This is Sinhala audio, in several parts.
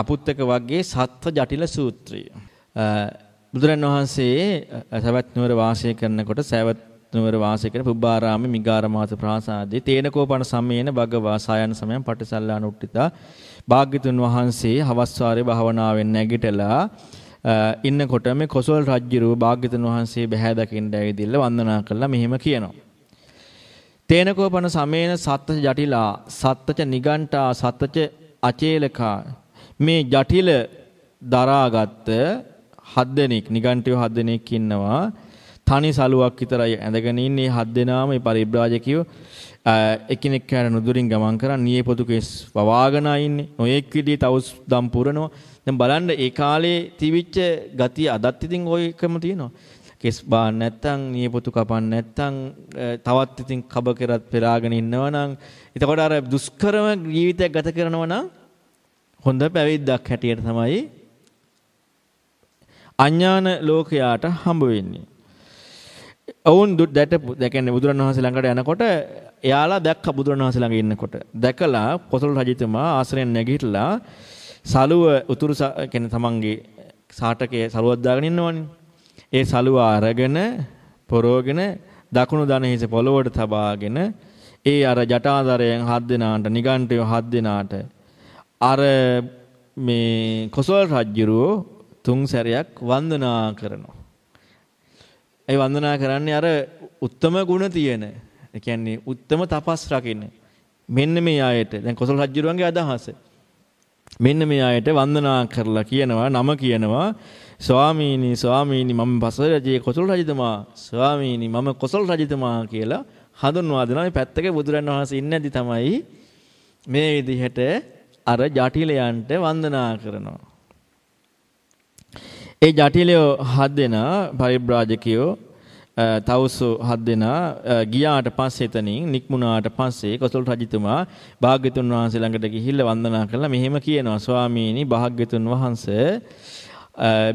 අපුත්තක වර්ගයේ සත්ව ජටිල සූත්‍රය. බුදුරන් වහන්සේ සවැත් නුවර වාසය කරනකොට සවැත් නුවර වාසය කරන පුබ්බාරාමේ මිගාර මාත ප්‍රාසාදයේ තේනකෝපන සමයේන භගවා සායන සමයන් පටිසල්ලාන උට්ටිතා භාග්‍යතුන් වහන්සේ හවස් වාරයේ භාවනාවෙන් නැගිටලා ඉන්නකොට මේ කොසල් රජුරුව භාග්‍යතුන් වහන්සේ බැහැ දකින්න ඇවිදින්න වන්දනා කළා මෙහෙම කියනවා. තේනකෝපන සමයේන සත්ත ජටිලා සත්තච නිගණ්ඨා සත්තච අචේලකා මේ ජටිල දරාගත්ත හත් දෙනෙක් නිගන්ටිව හත් දෙනෙක් ඉන්නවා තනි සලුවක් විතරයි ඇඳගෙන ඉන්නේ හත් දෙනාම මේ පරිබ්‍රාජකයෝ එකිනෙක කර නුදුරින් ගමන් කරන් නියේ පොදු කෙස් වවාගෙන ඉන්නේ නොඑක් විදිහේ තවුස් දම් පුරනවා දැන් බලන්න ඒ කාලේ තිබිච්ච ගතිය අදත් ඉතින් ওই එකම තියෙනවා කෙස් බාන්න නැත්තම් නියේ පොතු කපන්න නැත්තම් තවත් ඉතින් කබ කරත් පෙරාගෙන ඉන්නවනම් එතකොට අර දුෂ්කරම ජීවිතයක් ගත කරනවා නම් හොඳ පැවිද්දක් හැටියට තමයි අඥාන ලෝකයාට හම්බ වෙන්නේ. ඔවුන් දැට දැකන්නේ බුදුරණන් වහන්සේ ළඟට යනකොට එයාලා දැක්ක බුදුරණන් වහන්සේ ළඟ ඉන්නකොට. දැකලා කොසල් රජතුමා ආශ්‍රයෙන් නැගිටලා සලුව උතුරු කියන්නේ තමන්ගේ සාටකයේ සලුවක් දාගෙන ඉන්නවනේ. ඒ සලුව අරගෙන පොරෝගෙන දකුණු දණහිස පොළොවට තබාගෙන ඒ අර ජටාදරයෙන් හත් දෙනාට නිගණ්ඨයෝ හත් දෙනාට අර මේ කොසල් රජුරෝ තුන් සැරයක් වන්දනා කරනවා. ඒ වන්දනා කරන්නේ අර උත්තරම ගුණ තියෙන. ඒ කියන්නේ උත්තරම තපස් රකින්න. මෙන්න මේ ආයත. දැන් කොසල් රජුරුවන්ගේ අදහස. මෙන්න මේ ආයත වන්දනා කරලා කියනවා නම කියනවා ස්වාමීනි ස්වාමීනි මම බසල රජයේ කොසල් රජතුමා ස්වාමීනි මම කොසල් රජතුමා කියලා හඳුන්වා දෙනවා. මේ පැත්තක බුදුරන් වහන්සේ ඉන්නේදී තමයි මේ විදිහට අර ජටිලයන්ට වන්දනා කරනවා. ඒ ජටිලයෝ හත් දෙනා පරිබ්‍රාජකයෝ තවුසු හත් දෙනා ගියාට පස්සේ එතනින් නික්මුණාට පස්සේ කොසල් රජතුමා භාග්‍යතුන් වහන්සේ ළඟට ගිහිල්ලා වන්දනා කළා මෙහෙම කියනවා ස්වාමීනි භාග්‍යතුන් වහන්සේ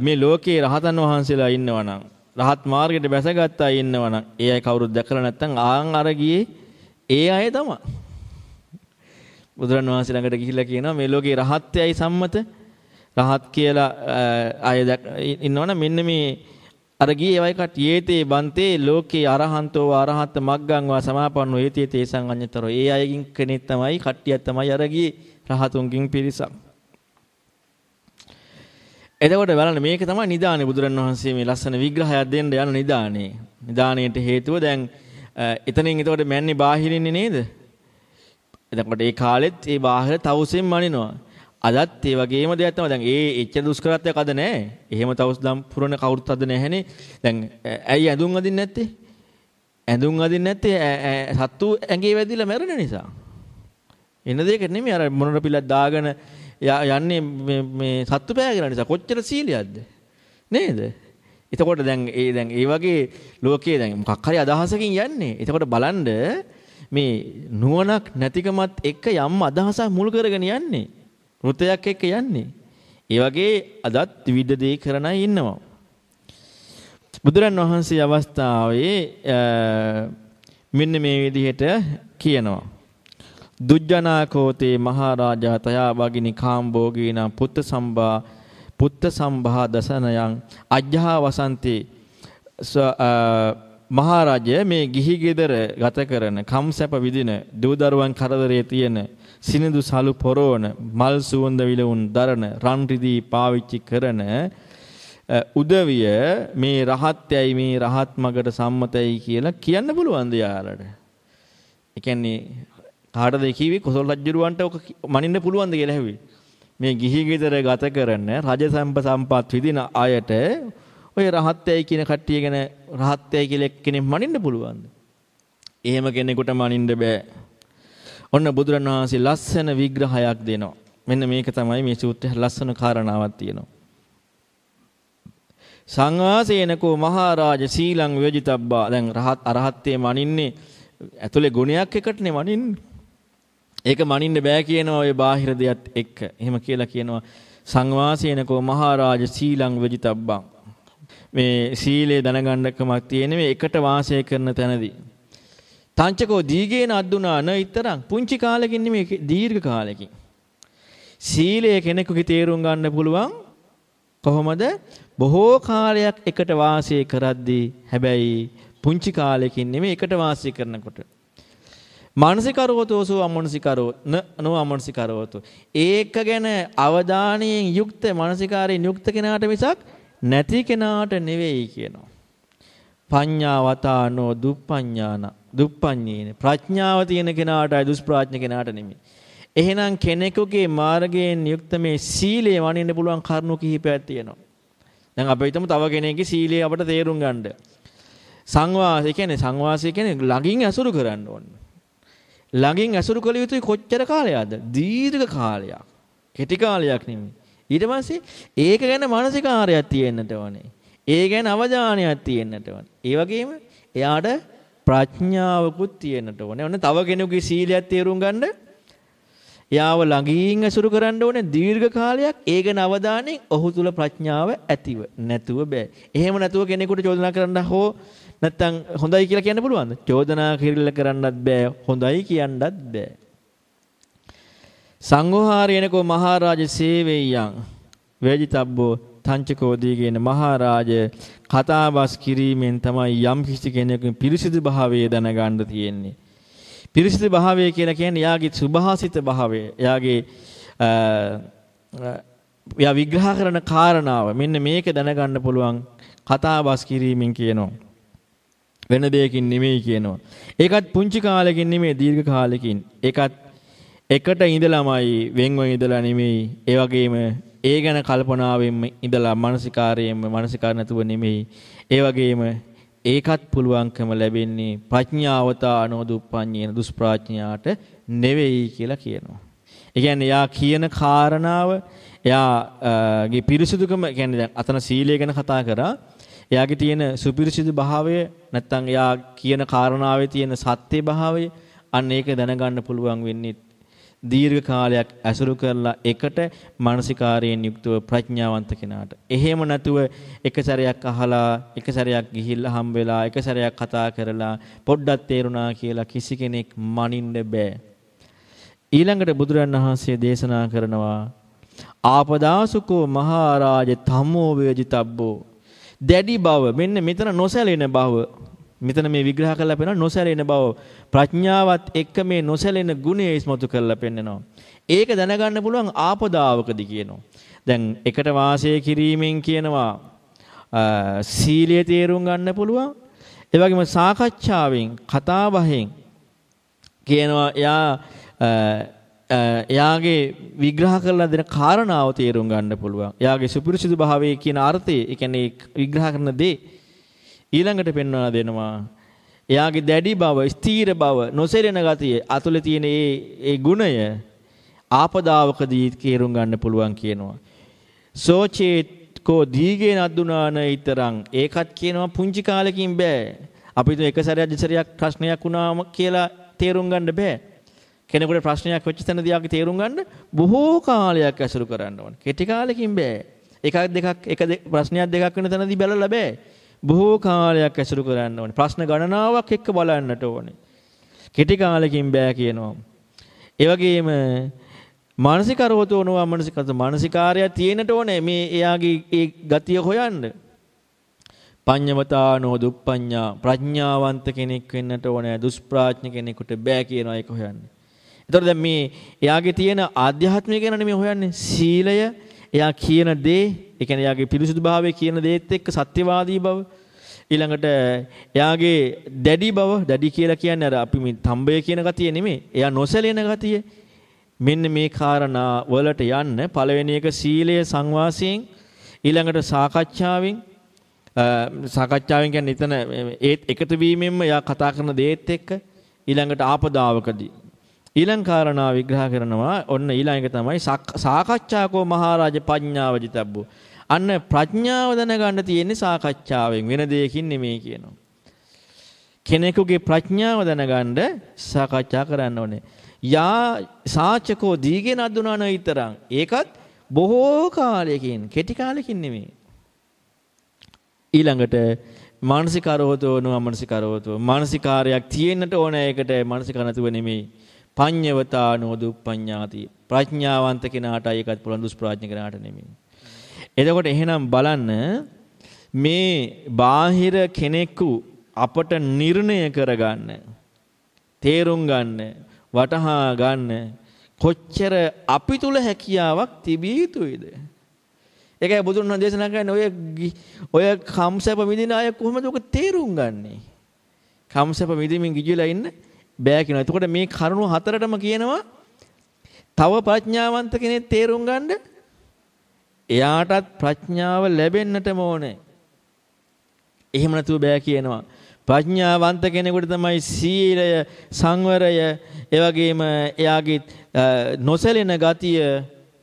මේ ලෝකේ රහතන් වහන්සේලා ඉන්නවා නම් රහත් මාර්ගයට බැසගත්තා ඉන්නවා නම් ඒ අය කවුරුත් දැකලා නැත්නම් ආන් අර ගියේ ඒ අය තමයි බුදුරන් වහන්සේ ළඟට ගිහිල්ලා කියනවා මේ ලෝකේ රහත්යයි සම්මත රහත් කියලා අය ඉන්නවනම් මෙන්න මේ අර ගියේ ඒවයි කට්ටියේතේ බන්තේ ලෝකේ අරහන්තෝ අරහත් මග්ගං වා සමාපන්නෝ ඒතේ තේසං අඤ්ඤතරෝ ඒ අයකින් කෙනෙක් තමයි කට්ටියක් තමයි අර ගියේ රහතුන්ගෙන් පිරිසක් එතකොට බලන්න මේක තමයි නිදානේ බුදුරන් වහන්සේ මේ ලස්සන විග්‍රහයක් දෙන්න යන නිදානේ නිදානේට හේතුව දැන් එතනින් එතකොට මැන්නේ බාහිරින්නේ නේද එතකොට ඒ කාලෙත් ඒ බාහිර තවුසෙන් මනිනවා. අදත් ඒ වගේම දෙයක් තමයි. දැන් ඒ එච්චර දුෂ්කරත්වයක් අද නැහැ. එහෙම තවුස් දම් පුරන කවුරුත් අද නැහැනේ. දැන් ඇයි ඇඳුම් අඳින්නේ නැත්තේ? ඇඳුම් අඳින්නේ නැත්තේ සත්තු ඇඟේ වැදිලා මැරෙන නිසා. එන දෙයක නෙමෙයි අර මොනර පිලක් දාගෙන යන්නේ මේ මේ සත්තු පෑගෙන නිසා කොච්චර සීලියක්ද? නේද? එතකොට දැන් ඒ දැන් ඒ වගේ ලෝකයේ දැන් මොකක් හරි අදහසකින් යන්නේ. එතකොට බලන්න මේ නුවණක් නැතිකමත් එක්ක යම් අදහසක් මුල් කරගෙන යන්නේ. වෘතයක් එක්ක යන්නේ. ඒ වගේ අදත් විවිධ දේ කරන අය ඉන්නවා. බුදුරන් වහන්සේ අවස්ථාවේ මෙන්න මේ විදිහට කියනවා. දුජ්ජනාකෝතේ මහරජා තයා වගිනි කාම්භෝගීන පුත්ත සම්බා පුත්ත සම්භා දසනයන් අජ්ජා වසන්තේ මහරජය මේ ගිහි ගෙදර ගත කරන කම්සැප විදින දූදරුවන් කරදරේ තියෙන සිනිඳු සලු පොරවන මල් සුවඳ විලවුන් දරන රන් රිදී පාවිච්චි කරන උදවිය මේ රහත්යයි මේ රහත් මගට සම්මතයි කියලා කියන්න පුළුවන් දයාලට. ඒ කියන්නේ කාටද කිව්වේ කොසල් රජුරවන්ට ඔක මනින්න පුළුවන්ද කියලා හැවි. මේ ගිහි ගෙදර ගත කරන රජ සම්ප සම්පත් විදින අයට ඔය රහත්යයි කියන කට්ටිය ගැන රහත්යයි කියලා එක්කෙනෙක් මනින්න පුළුවන්ද? එහෙම කෙනෙකුට මනින්න බෑ. ඔන්න බුදුරණවහන්සේ ලස්සන විග්‍රහයක් දෙනවා. මෙන්න මේක තමයි මේ සූත්‍රයේ ලස්සන කාරණාවක් තියෙනවා. සංවාසේනකෝ මහරජ සීලං ව්‍යජිතබ්බා දැන් රහත් අරහත්ත්වේ මනින්නේ ඇතුලේ ගුණයක් එකටනේ මනින්නේ. ඒක මනින්න බෑ කියනවා ඔය බාහිර දෙයත් එක්ක. එහෙම කියලා කියනවා සංවාසේනකෝ මහරජ සීලං ව්‍යජිතබ්බා මේ සීලය දැනගන්නකමක් තියෙන මේ එකට වාසය කරන තැනදී. තංචකෝ දීගේන අද්දුනා න ඉතරම් පුංචි කාලෙකින් නෙමෙයි දීර්ඝ කාලෙකින්. සීලය කෙනෙකුගේ තේරුම් ගන්න පුළුවන් කොහොමද? බොහෝ කාලයක් එකට වාසය කරද්දී හැබැයි පුංචි කාලෙකින් නෙමෙයි එකට වාසය කරනකොට. මානසිකරවතෝසෝ අමනසිකරෝ නෝ අමනසිකරවතෝ ඒක ගැන අවධානයෙන් යුක්ත මානසිකාරයෙන් යුක්ත කෙනාට මිසක් නැති කෙනාට නෙවෙයි කියනවා. පඤ්ඤාවතානෝ දුප්පඤ්ඤාන දුප්පඤ්ඤේන ප්‍රඥාව තියෙන කෙනාටයි දුෂ්ප්‍රඥ කෙනාට නෙමෙයි. එහෙනම් කෙනෙකුගේ මාර්ගයෙන් යුක්ත මේ සීලය වඩන්න පුළුවන් කරුණු කිහිපයක් තියෙනවා. දැන් අපි හිතමු තව කෙනෙක්ගේ සීලය අපිට තේරුම් ගන්නද. සංවාසය කියන්නේ සංවාසය කියන්නේ ළඟින් ඇසුරු කරන්න ඕන. ළඟින් ඇසුරු කළ යුතුයි කොච්චර කාලයක්ද? දීර්ඝ කාලයක්. කෙටි කාලයක් නෙමෙයි. ඊට පස්සේ ඒක ගැන මානසික ආහාරයක් තියෙන්නට ඕනේ. ඒ ගැන අවධානයක් තියෙන්නට ඕනේ. ඒ වගේම එයාට ප්‍රඥාවකුත් තියෙන්නට ඕනේ. ඔන්න තව කෙනෙකුගේ සීලයක් තේරුම් ගන්න එයාව ළඟින් ඇසුරු කරන්න ඕනේ දීර්ඝ කාලයක් ඒ ගැන අවධානයෙන් ඔහු තුල ප්‍රඥාව ඇතිව නැතුව බෑ. එහෙම නැතුව කෙනෙකුට චෝදනා කරන්න හෝ නැත්තම් හොඳයි කියලා කියන්න පුළුවන්ද? චෝදනා කිරිල්ල කරන්නත් බෑ. හොඳයි කියන්නත් බෑ. සංඝෝහාරයනකෝ මහරජ සේවෙයයන් වේජිතබ්බෝ තංචකෝදීගෙන මහරජ කතාබස් කිරීමෙන් තමයි යම් කිසි කෙනෙකුගේ පිරිසිදු භාවය දැනගන්න තියෙන්නේ. පිරිසිදු භාවය කියලා කියන්නේ යාගේ සුභාසිත භාවය. යාගේ යා විග්‍රහ කරන කාරණාව මෙන්න මේක දැනගන්න පුළුවන් කතාබස් කිරීමෙන් කියනවා. වෙන දෙයකින් නෙමෙයි කියනවා. ඒකත් පුංචි කාලෙකින් නෙමෙයි දීර්ඝ කාලෙකින්. ඒකත් එකට ඉඳලාමයි වෙන්වෙන් ඉඳලා නෙමෙයි ඒ වගේම ඒ ගැන කල්පනාවෙන්ම ඉඳලා මානසිකාරයෙන්ම මානසිකාර නැතුව නෙමෙයි ඒ වගේම ඒකත් පුළුවන්කම ලැබෙන්නේ ප්‍රඥාවතා අනෝදුප්පඤ්ඤේන දුෂ්ප්‍රඥාට නෙවෙයි කියලා කියනවා. ඒ කියන්නේ යා කියන කාරණාව එයාගේ පිරිසිදුකම කියන්නේ දැන් අතන සීලය ගැන කතා කරා එයාගේ තියෙන සුපිරිසිදු භාවය නැත්නම් එයා කියන කාරණාවේ තියෙන සත්‍ය භාවය අන්න ඒක දැනගන්න පුළුවන් වෙන්නේ දීර්ඝ කාලයක් ඇසුරු කරලා එකට මානසිකාරයෙන් යුක්තව ප්‍රඥාවන්ත කෙනාට. එහෙම නැතුව එක සැරයක් අහලා, එක සැරයක් ගිහිල්ලා හම් වෙලා, එක සැරයක් කතා කරලා පොඩ්ඩක් තේරුණා කියලා කිසි කෙනෙක් මනින්න බෑ. ඊළඟට බුදුරන් වහන්සේ දේශනා කරනවා ආපදාසුකෝ මහරජ තමෝ වේජිතබ්බෝ දැඩි බව මෙන්න මෙතන නොසැලෙන බව මෙතන මේ විග්‍රහ කරලා පෙන්නන නොසැලෙන බව ප්‍රඥාවත් එක්ක මේ නොසැලෙන ගුණය ඉස්මතු කරලා පෙන්නනවා. ඒක දැනගන්න පුළුවන් ආපදාවකදී කියනවා. දැන් එකට වාසය කිරීමෙන් කියනවා සීලය තේරුම් ගන්න පුළුවන්. ඒ වගේම සාකච්ඡාවෙන් කතාබහෙන් කියනවා එයා එයාගේ විග්‍රහ කරලා දෙන කාරණාව තේරුම් ගන්න පුළුවන්. එයාගේ සුපිරිසිදු භාවයේ කියන අර්ථය, ඒ කියන්නේ විග්‍රහ කරන දේ ඊළඟට පෙන්වලා දෙනවා එයාගේ දැඩි බව ස්ථීර බව නොසෙරෙන ගතිය අතුලේ තියෙන ඒ ඒ ගුණය ආපදාවකදී තේරුම් ගන්න පුළුවන් කියනවා සෝචේකෝ දීගේන අද්දුනාන ඊතරං ඒකත් කියනවා පුංචි කාලෙකින් බෑ අපි තුන් එක සැරයක් දෙසරයක් ප්‍රශ්නයක් වුණාම කියලා තේරුම් ගන්න බෑ කෙනෙකුට ප්‍රශ්නයක් වෙච්ච තැනදී ආගේ තේරුම් ගන්න බොහෝ කාලයක් ඇසුරු කරන්න ඕන කෙටි කාලෙකින් බෑ එකක් දෙකක් එක ප්‍රශ්නයක් දෙකක් වෙන තැනදී බැලලා බෑ බොහෝ කාලයක් ඇසුරු කරන්න ඕනේ. ප්‍රශ්න ගණනාවක් එක්ක බලන්නට ඕනේ. කෙටි කාලෙකින් බෑ කියනවා. ඒ වගේම මානසිකරවත උනවා මානසිකත මානසිකාරය තියෙනට ඕනේ මේ එයාගේ ඒ ගතිය හොයන්න. පඤ්ඤවතානෝ දුප්පඤ්ඤා ප්‍රඥාවන්ත කෙනෙක් වෙන්නට ඕනේ. දුෂ්ප්‍රාඥ කෙනෙකුට බෑ කියනවා ඒක හොයන්නේ. එතකොට දැන් මේ එයාගේ තියෙන ආධ්‍යාත්මික ගැන නෙමෙයි හොයන්නේ. සීලය එයා කියන දේ, ඒ කියන්නේ එයාගේ පිරිසුදුභාවය කියන දේත් එක්ක සත්‍යවාදී බව ඊළඟට එයාගේ දැඩි බව, දැඩි කියලා කියන්නේ අර අපි මේ තඹය කියන ගතිය නෙමෙයි. එයා නොසැලෙන ගතිය. මෙන්න මේ කාරණා වලට යන්න පළවෙනි එක සීලය සංවාසයෙන් ඊළඟට සාකච්ඡාවෙන් සාකච්ඡාවෙන් කියන්නේ එතන ඒත් එකතු වීමෙන්ම එයා කතා කරන දේත් එක්ක ඊළඟට ආපදාවකදී ඊළඟ කාරණා විග්‍රහ කරනවා ඔන්න ඊළඟ තමයි සාකච්ඡාකෝ මහරජ පඥාව දිතබ්බෝ අන්න ප්‍රඥාව දැනගන්න තියෙන්නේ සාකච්ඡාවෙන් වෙන දෙයකින් නෙමෙයි කියනවා කෙනෙකුගේ ප්‍රඥාව දැනගන්න සාකච්ඡා කරන්න ඕනේ යා සාචකෝ දීගෙන අදුනන විතරං ඒකත් බොහෝ කාලයකින් කෙටි කාලෙකින් නෙමෙයි ඊළඟට මානසිකාරෝතෝ නොමානසිකාරෝතෝ මානසිකාරයක් තියෙන්නට ඕන ඒකට මානසික නැතුව නෙමෙයි පඤ්ඤවතානෝ දුප්පඤ්ඤාති ප්‍රඥාවන්ත කෙනාටයි ඒකත් පුළුවන් දුෂ්ප්‍රඥ කෙනාට නෙමෙයි. එතකොට එහෙනම් බලන්න මේ බාහිර කෙනෙකු අපට නිර්ණය කරගන්න තේරුම් ගන්න වටහා ගන්න කොච්චර අපි තුල හැකියාවක් තිබිය යුතුයිද? ඒකයි බුදුන් වහන්සේ දේශනා කරන්නේ ඔය ඔය කම්සප විඳින අය කොහොමද ඔක තේරුම් ගන්නේ? කම්සප විඳින්මින් ගිජිලා ඉන්නේ බෑ කියනවා. එතකොට මේ කරුණු හතරටම කියනවා තව ප්‍රඥාවන්ත කෙනෙක් තේරුම් ගන්න එයාටත් ප්‍රඥාව ලැබෙන්නටම ඕනේ. එහෙම නැතුව බෑ කියනවා. ප්‍රඥාවන්ත කෙනෙකුට තමයි සීලය, සංවරය, ඒ වගේම එයාගේ නොසැලෙන ගතිය,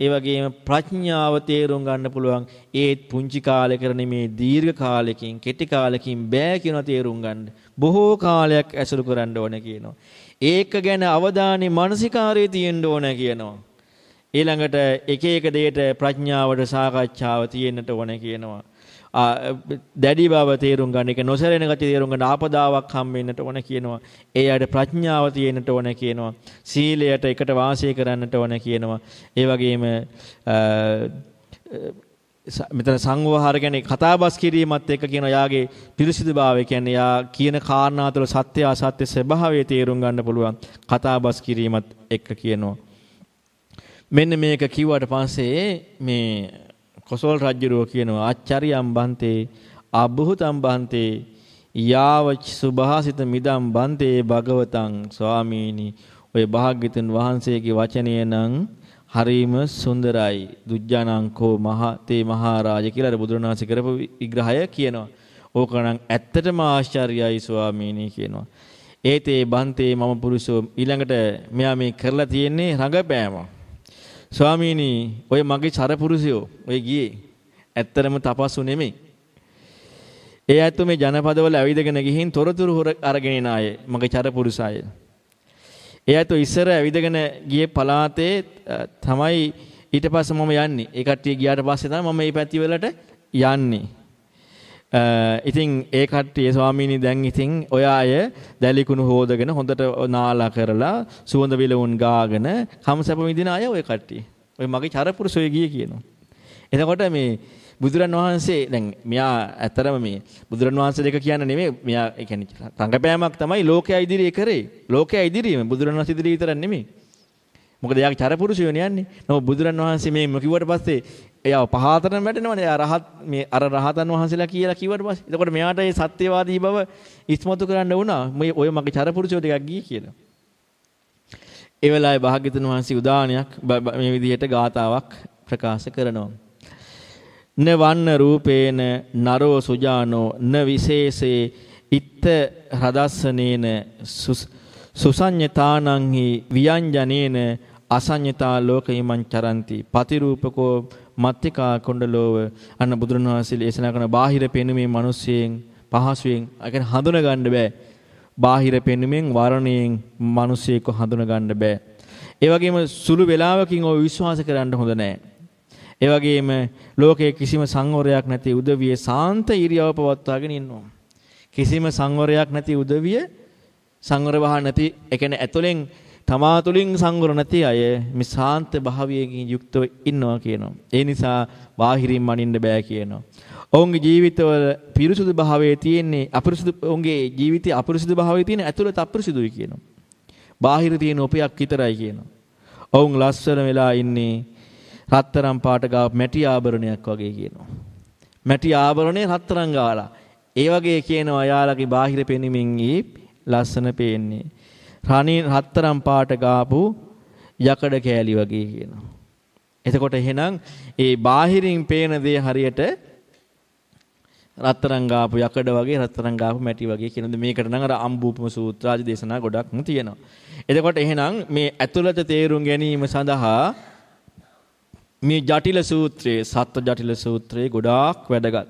ඒ වගේම ප්‍රඥාව තේරුම් ගන්න පුළුවන්. ඒත් පුංචි කාලේ කරන මේ දීර්ඝ කාලෙකින්, කෙටි කාලෙකින් බෑ කියන තේරුම් ගන්න. බොහෝ කාලයක් ඇසුරු කරන්න ඕන කියනවා. ඒක ගැන අවධානය මානසිකාරයේ තියෙන්න ඕන කියනවා. ඊළඟට එක එක දෙයට ප්‍රඥාවට සාකච්ඡාව තියෙන්නට ඕන කියනවා. දැඩි බව තේරුම් ගන්න එක නොසැරෙන ගතිය තේරුම් ගන්න ආපදාවක් හම් වෙන්නට ඕන කියනවා. ඒ අයට ප්‍රඥාව තියෙන්නට ඕන කියනවා. සීලයට එකට වාසය කරන්නට ඕන කියනවා. ඒ වගේම මෙතන සංවහාර කියන්නේ කතාබස් කිරීමත් එක්ක කියන යාගේ පිරිසිදුභාවය කියන්නේ යා කියන කාරණා තුළ සත්‍ය අසත්‍ය ස්වභාවය තේරුම් ගන්න පුළුවන් කතාබස් කිරීමත් එක්ක කියනවා. මෙන්න මේක කිව්වට පස්සේ මේ කොසල් රජුරෝ කියනවා ආචාරියම් බන්තේ අබ්බුතම් බන්තේ යාවච් සුභාසිත මිදම් බන්තේ භගවතං ස්වාමීනි ඔය භාග්‍යතුන් වහන්සේගේ වචනය නම් හරීම සුන්දරයි. දුජ්ජානංකෝ මහතේ මහරජා කියලා අර බුදුරණාහි කරපු විග්‍රහය කියනවා. ඕකනම් ඇත්තටම ආශ්චර්යයි ස්වාමීනි කියනවා. ඒතේ බන්තේ මම පුරුෂෝ ඊළඟට මෙයා මේ කරලා තියෙන්නේ රඟපෑම. ස්වාමීනි ඔය මගේ චරපුරුෂයෝ ඔය ගියේ ඇත්තරම තපස්සු නෙමෙයි. ඒ ඇතු මේ ජනපදවල ඇවිදගෙන ගිහින් තොරතුරු අරගෙන ආයේ මගේ චරපුරුසය. ඒ අතෝ ඉස්සර ඇවිදගෙන ගියේ පලාතේ තමයි ඊට පස්සේ මම යන්නේ. ඒ කට්ටිය ගියාට පස්සේ තමයි මම මේ පැති වලට යන්නේ. ඉතින් ඒ කට්ටිය ස්වාමීනි දැන් ඉතින් ඔය අය දැලිකුණු හොදගෙන හොඳට නාලා කරලා සුවඳ විලවුන් ගාගෙන කම්සප විඳින අය ඔය කට්ටිය. ඔය මගේ චරපුරුෂය ගියේ කියනවා. එතකොට මේ බුදුරන් වහන්සේ දැන් මෙයා ඇත්තරම මේ බුදුරන් වහන්සේ දෙක කියන්න නෙමෙයි මෙයා ඒ කියන්නේ රංගපෑමක් තමයි ලෝකයා ඉදිරියේ කරේ ලෝකයා ඉදිරියේම බුදුරන් වහන්සේ ඉදිරියේ විතරක් නෙමෙයි මොකද එයාගේ චරපුරුෂයෝනේ යන්නේ නම බුදුරන් වහන්සේ මේ කිව්වට පස්සේ එයා පහතරම වැටෙනවනේ එයා රහත් මේ අර රහතන් වහන්සේලා කියලා කිව්වට පස්සේ එතකොට මෙයාට මේ සත්‍යවාදී බව ඉස්මතු කරන්න වුණා මේ ඔය මගේ චරපුරුෂයෝ ටිකක් ගියේ කියලා ඒ වෙලාවේ භාග්‍යතුන් වහන්සේ උදානයක් මේ විදිහට ගාතාවක් ප්‍රකාශ කරනවා න වන්න රූපේන නරෝ සුජානෝ න විශේෂේ ඉත්ත හදස්සනේන සුසඤ්ඤතානංහි ව්‍යංජනේන අසඤ්ඤතා ලෝකෙමං චරಂತಿ පතිරූපකෝ මත්තිකා කොණ්ඩලෝව අන්න බුදුරණවහන්සේ දේශනා කරන බාහිර පෙනුමේ මිනිස්සෙන් පහසුවෙන් අගෙන හඳුන ගන්න බෑ බාහිර පෙනුමෙන් වර්ණයෙන් මිනිස්සෙක්ව හඳුන ගන්න බෑ ඒ වගේම සුළු වේලාවකින් ඔය විශ්වාස කරන්න හොඳ නෑ ඒ වගේම ලෝකයේ කිසිම සංවරයක් නැති උදවිය සාන්ත ඉරියව පවත්වාගෙන ඉන්නවා. කිසිම සංවරයක් නැති උදවිය සංවර බහ නැති ඒ කියන්නේ ඇතුලෙන් තමා තුළින් සංවර නැති අය මේ ශාන්ත භාවයකින් යුක්තව ඉන්නවා කියනවා. ඒ නිසා බාහිරින් මනින්න බෑ කියනවා. ඔවුන්ගේ ජීවිතවල පිරිසුදු භාවයේ තියෙන්නේ අපිරිසුදු ඔවුන්ගේ ජීවිතයේ අපිරිසුදු භාවයේ තියෙන ඇතුළත අපිරිසුදුයි කියනවා. බාහිර තියෙන ඔපයක් විතරයි කියනවා. ඔවුන් ලස්සන වෙලා ඉන්නේ රත්තරන් පාට ගාව මැටි ආභරණයක් වගේ කියනවා. මැටි ආභරණේ රත්තරන් ගාලා. ඒ වගේ කියනවා යාළගේ බාහිර පෙනීමෙන් ලස්සන පේන්නේ. රණී රත්තරන් පාට ගාපු යකඩ කෑලි වගේ කියනවා. එතකොට එහෙනම් ඒ බාහිරින් පේන දේ හරියට රත්තරන් ගාපු යකඩ වගේ රත්තරන් ගාපු මැටි වගේ කියනද මේකට නම් අර අම්බූපම සූත්‍රාදි දේශනා ගොඩක්ම තියෙනවා. එතකොට එහෙනම් මේ ඇතුළත තේරුම් ගැනීම සඳහා මේ ජටිල සූත්‍රයේ සත්ව ජටිල සූත්‍රයේ ගොඩාක් වැදගත්.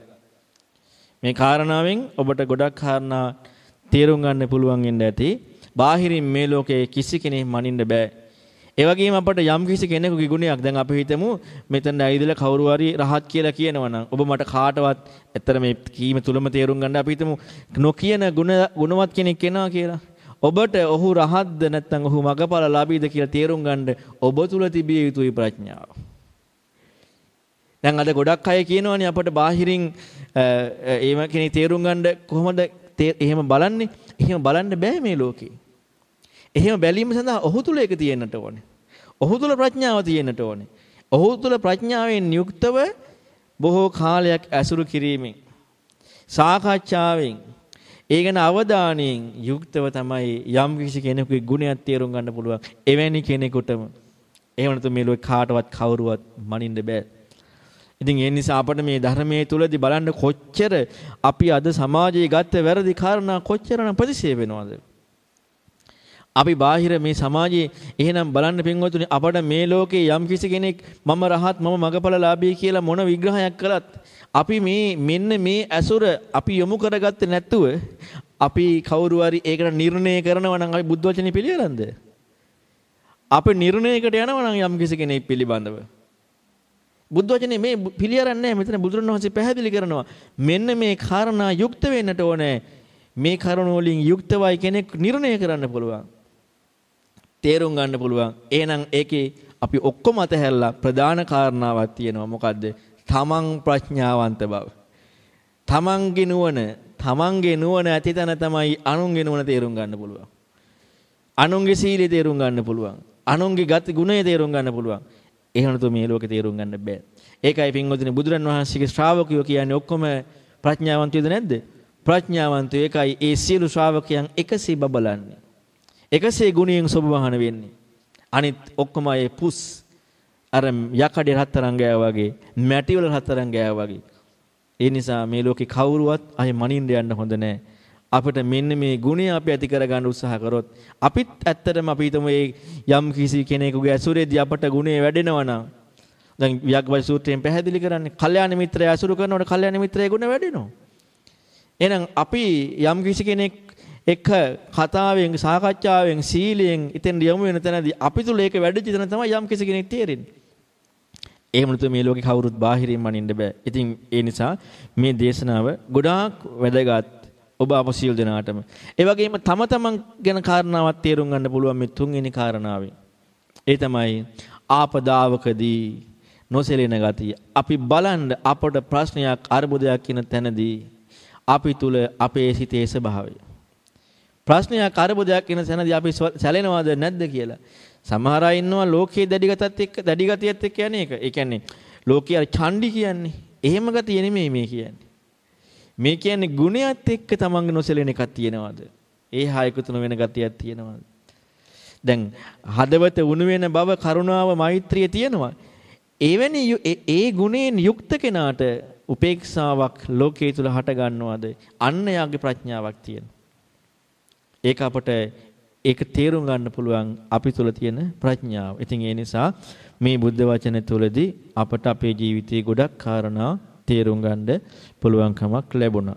මේ කාරණාවෙන් ඔබට ගොඩක් කාරණා තේරුම් ගන්න පුළුවන් වෙන්න ඇති. බාහිරින් මේ ලෝකයේ කිසි කෙනෙක් මනින්න බෑ. ඒ වගේම අපට යම් කිසි කෙනෙකුගේ ගුණයක් දැන් අපි හිතමු මෙතන ඇවිදලා කවුරු හරි රහත් කියලා කියනවනම් ඔබ මට කාටවත් ඇත්තට මේ කීම තුලම තේරුම් ගන්න අපි හිතමු නොකියන ගුණ ගුණවත් කෙනෙක් කෙනා කියලා. ඔබට ඔහු රහත්ද නැත්නම් ඔහු මගඵල ලාභීද කියලා තේරුම් ගන්න ඔබ තුල තිබිය යුතුයි ප්‍රඥාව. දැන් අද ගොඩක් අය කියනවනේ අපට බාහිරින් එහෙම කෙනෙක් තේරුම් ගන්න කොහොමද එහෙම බලන්නේ? එහෙම බලන්න බෑ මේ ලෝකේ. එහෙම බැලීම සඳහා ඔහු තුල ඒක තියෙන්නට ඕනේ. ඔහු තුල ප්‍රඥාව තියෙන්නට ඕනේ. ඔහු තුල ප්‍රඥාවෙන් යුක්තව බොහෝ කාලයක් ඇසුරු කිරීමෙන් සාකච්ඡාවෙන් ඒ ගැන අවධානයෙන් යුක්තව තමයි යම් කිසි කෙනෙකුගේ ගුණයක් තේරුම් ගන්න පුළුවන්. එවැනි කෙනෙකුටම එහෙම නැත්නම් මේ ලෝකේ කාටවත් කවුරුවත් මනින්න බෑ. ඉතින් ඒ නිසා අපට මේ ධර්මයේ තුලදී බලන්න කොච්චර අපි අද සමාජයේ ගත්ත වැරදි කාරණා කොච්චරනම් ප්‍රතිසේ වෙනවද? අපි බාහිර මේ සමාජයේ එහෙනම් බලන්න පින්වතුනි අපට මේ ලෝකේ යම් කිසි කෙනෙක් මම රහත් මම මගඵලලාභී කියලා මොන විග්‍රහයක් කළත් අපි මේ මෙන්න මේ ඇසුර අපි යොමු කරගත්තේ නැතුව අපි කවුරු හරි ඒකට නිර්ණය කරනවා නම් අපි බුද්ධ වචනේ පිළිගන්නද? අපි නිර්ණයකට යනවා නම් යම් කිසි කෙනෙක් පිළිබඳව බුද්ධ වචනේ මේ පිළියරන්නේ මෙතන බුදුරණවහන්සේ පැහැදිලි කරනවා. මෙන්න මේ කාරණා යුක්ත වෙන්නට ඕනේ. මේ කරුණ වලින් යුක්තවයි කෙනෙක් නිර්ණය කරන්න පුළුවන්. තේරුම් ගන්න පුළුවන්. එහෙනම් ඒකේ අපි ඔක්කොම අතහැරලා ප්‍රධාන කාරණාවක් තියෙනවා මොකද්ද? තමන් ප්‍රඥාවන්ත බව. තමන්ගේ නුවණ, තමන්ගේ නුවණ ඇති තැන තමයි අනුන්ගේ නුවණ තේරුම් ගන්න පුළුවන්. අනුන්ගේ සීලය තේරුම් ගන්න පුළුවන්. අනුන්ගේ ගති ගුණය තේරුම් ගන්න පුළුවන්. එහෙම නැතුව මේ ලෝකේ තේරුම් ගන්න බෑ. ඒකයි පින්වතුනි බුදුරන් වහන්සේගේ ශ්‍රාවකයෝ කියන්නේ ඔක්කොම ප්‍රඥාවන්තයද නැද්ද? ප්‍රඥාවන්තයෝ ඒකයි ඒ සියලු ශ්‍රාවකයන් එකසේ බබලන්නේ. එකසේ ගුණයෙන් සබවහන වෙන්නේ. අනිත් ඔක්කොම ඒ පුස් අර යකඩේ රත්තරන් ගෑවා වගේ, මැටි වල රත්තරන් ගෑවා වගේ. ඒ නිසා මේ ලෝකේ කවුරුවත් අය මනින්න යන්න හොඳ නැහැ. අපිට මෙන්න මේ ගුණය අපි ඇති කරගන්න උත්සාහ කරොත් අපිත් ඇත්තටම අපි හිතමු මේ යම් කිසි කෙනෙකුගේ ඇසුරේදී අපට ගුණය වැඩෙනවා නම් දැන් වියග්බයි සූත්‍රයෙන් පැහැදිලි කරන්නේ කල්යාණ මිත්‍රය ඇසුරු කරනකොට කල්යාණ මිත්‍රයේ ගුණ වැඩෙනවා එහෙනම් අපි යම් කිසි කෙනෙක් එක කතාවෙන් සාකච්ඡාවෙන් සීලයෙන් ඉතින් යමු වෙන තැනදී අපි තුල ඒක වැඩිච තැන තමයි යම් කිසි කෙනෙක් තේරෙන්නේ එහෙම නැතු මේ ලෝකේ කවුරුත් බාහිරින් මනින්න බෑ. ඉතින් ඒ නිසා මේ දේශනාව ගොඩාක් වැදගත්. ඔබාම සියලු දෙනාටම. ඒ වගේම තම තමන් ගැන කාරණාවක් තේරුම් ගන්න පුළුවන් මේ තුන්වෙනි කාරණාවෙන්. ඒ තමයි ආපදාවකදී නොසෙලෙන ගතිය. අපි බලන්න අපට ප්‍රශ්නයක් අ르බුදයක් කියන තැනදී අපි තුල අපේ සිතේ ස්වභාවය. ප්‍රශ්නයක් අ르බුදයක් කියන තැනදී අපි සැලෙනවද නැද්ද කියලා. සමහර අය ඉන්නවා ලෝකයේ දැඩි ගතත් එක්ක දැඩි ගතියත් එක්ක යන්නේ ඒක. ඒ කියන්නේ ලෝකයේ චණ්ඩි කියන්නේ එහෙම ගතිය නෙමෙයි මේ කියන්නේ. මේ කියන්නේ ගුණයත් එක්ක තමන්ගේ නොසැලෙන එකක් තියෙනවද? ඒ හා එකතු නොවන ගතියක් තියෙනවද? දැන් හදවත උණු වෙන බව කරුණාව මෛත්‍රිය තියෙනවා. එවැනි ඒ ගුණයෙන් යුක්ත කෙනාට උපේක්ෂාවක් ලෝකයේ තුල හට ගන්නවද? අන්න යාගේ ප්‍රඥාවක් තියෙනවා. ඒක අපට ඒක තේරුම් ගන්න පුළුවන් අපි තුල තියෙන ප්‍රඥාව. ඉතින් ඒ නිසා මේ බුද්ධ වචන තුලදී අපට අපේ ජීවිතයේ ගොඩක් කාරණා තේරුම් ගන්න පුළුවන්කමක් ලැබුණා.